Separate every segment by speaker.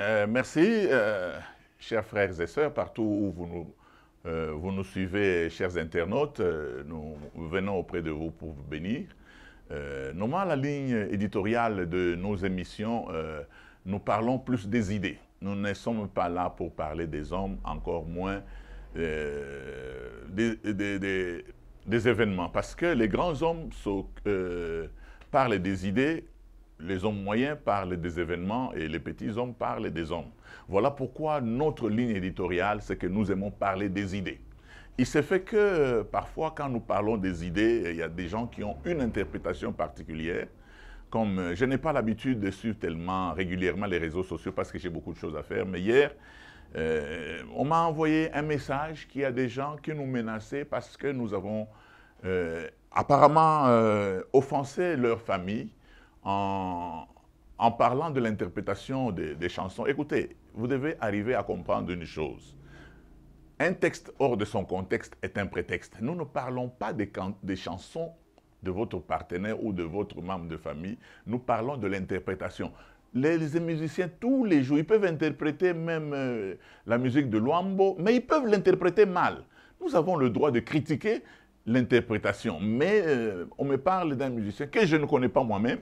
Speaker 1: Euh, merci, euh, chers frères et sœurs, partout où vous nous, euh, vous nous suivez, chers internautes. nous venons auprès de vous pour vous bénir. normalement, la ligne éditoriale de nos émissions, nous parlons plus des idées. Nous ne sommes pas là pour parler des hommes, encore moins des, événements. Parce que les grands hommes parlent des idées les hommes moyens parlent des événements et les petits hommes parlent des hommes. Voilà pourquoi notre ligne éditoriale, c'est que nous aimons parler des idées. Il se fait que parfois, quand nous parlons des idées, il y a des gens qui ont une interprétation particulière. Comme euh, je n'ai pas l'habitude de suivre tellement régulièrement les réseaux sociaux parce que j'ai beaucoup de choses à faire, mais hier, euh, on m'a envoyé un message qui a des gens qui nous menaçaient parce que nous avons euh, apparemment offensé leur famille en, parlant de l'interprétation des, chansons, écoutez, vous devez arriver à comprendre une chose. Un texte hors de son contexte est un prétexte. Nous ne parlons pas des, chansons de votre partenaire ou de votre membre de famille. Nous parlons de l'interprétation. Les, musiciens, tous les jours, ils peuvent interpréter même euh, la musique de Luambo, mais ils peuvent l'interpréter mal. Nous avons le droit de critiquer l'interprétation. Mais euh, on me parle d'un musicien que je ne connais pas moi-même,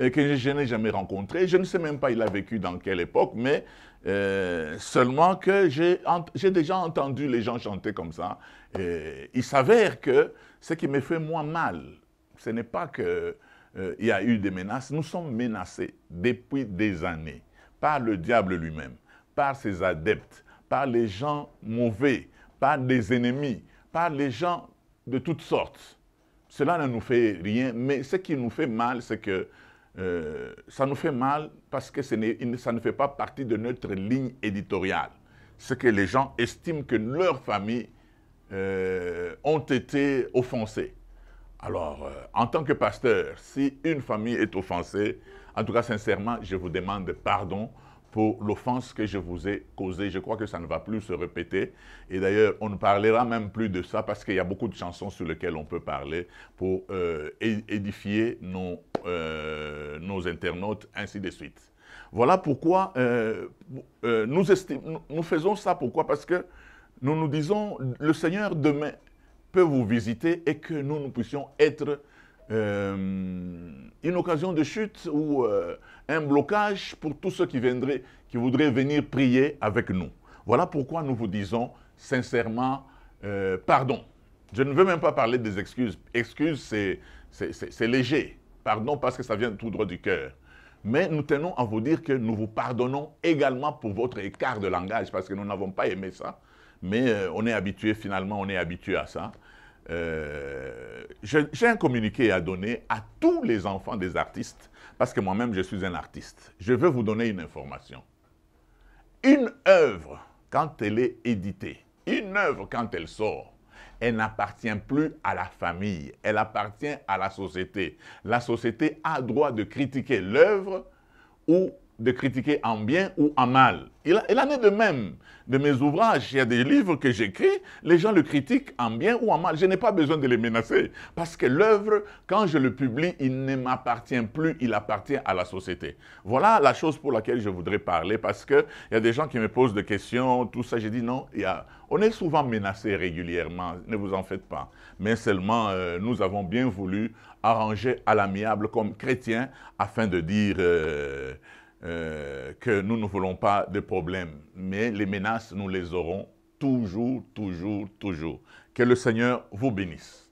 Speaker 1: et euh, que je n'ai jamais rencontré. Je ne sais même pas il a vécu dans quelle époque, mais euh, seulement que j'ai j'ai déjà entendu les gens chanter comme ça. Et il s'avère que ce qui me fait moins mal, ce n'est pas que il y a eu des menaces. Nous sommes menacés depuis des années par le diable lui-même, par ses adeptes, par les gens mauvais, par des ennemis, par les gens de toutes sortes. Cela ne nous fait rien, mais ce qui nous fait mal, c'est que euh, ça nous fait mal parce que ce ça ne fait pas partie de notre ligne éditoriale. Ce que les gens estiment que leurs familles euh, ont été offensées. Alors, euh, en tant que pasteur, si une famille est offensée, en tout cas, sincèrement, je vous demande pardon pour l'offense que je vous ai causée. Je crois que ça ne va plus se répéter. Et d'ailleurs, on ne parlera même plus de ça parce qu'il y a beaucoup de chansons sur lesquelles on peut parler pour euh, édifier nos, euh, nos internautes, ainsi de suite. Voilà pourquoi euh, nous, nous faisons ça. Pourquoi Parce que nous nous disons, le Seigneur demain peut vous visiter et que nous, nous puissions être euh, une occasion de chute ou euh, un blocage pour tous ceux qui, qui voudraient venir prier avec nous. Voilà pourquoi nous vous disons sincèrement euh, pardon. Je ne veux même pas parler des excuses. Excuses, c'est léger. Pardon parce que ça vient tout droit du cœur. Mais nous tenons à vous dire que nous vous pardonnons également pour votre écart de langage parce que nous n'avons pas aimé ça. Mais on est habitué, finalement, on est habitué à ça. Euh, j'ai un communiqué à donner à tous les enfants des artistes, parce que moi-même, je suis un artiste. Je veux vous donner une information. Une œuvre, quand elle est éditée, une œuvre, quand elle sort, elle n'appartient plus à la famille, elle appartient à la société. La société a droit de critiquer l'œuvre ou de critiquer en bien ou en mal. Il, il, en est de même. De mes ouvrages, il y a des livres que j'écris, les gens le critiquent en bien ou en mal. Je n'ai pas besoin de les menacer parce que l'œuvre, quand je le publie, il ne m'appartient plus, il appartient à la société. Voilà la chose pour laquelle je voudrais parler parce qu'il y a des gens qui me posent des questions, tout ça. J'ai dit non, il y a, on est souvent menacé régulièrement, ne vous en faites pas. Mais seulement, euh, nous avons bien voulu arranger à l'amiable comme chrétiens afin de dire... Euh, euh, que nous ne voulons pas de problèmes, mais les menaces, nous les aurons toujours, toujours, toujours. Que le Seigneur vous bénisse.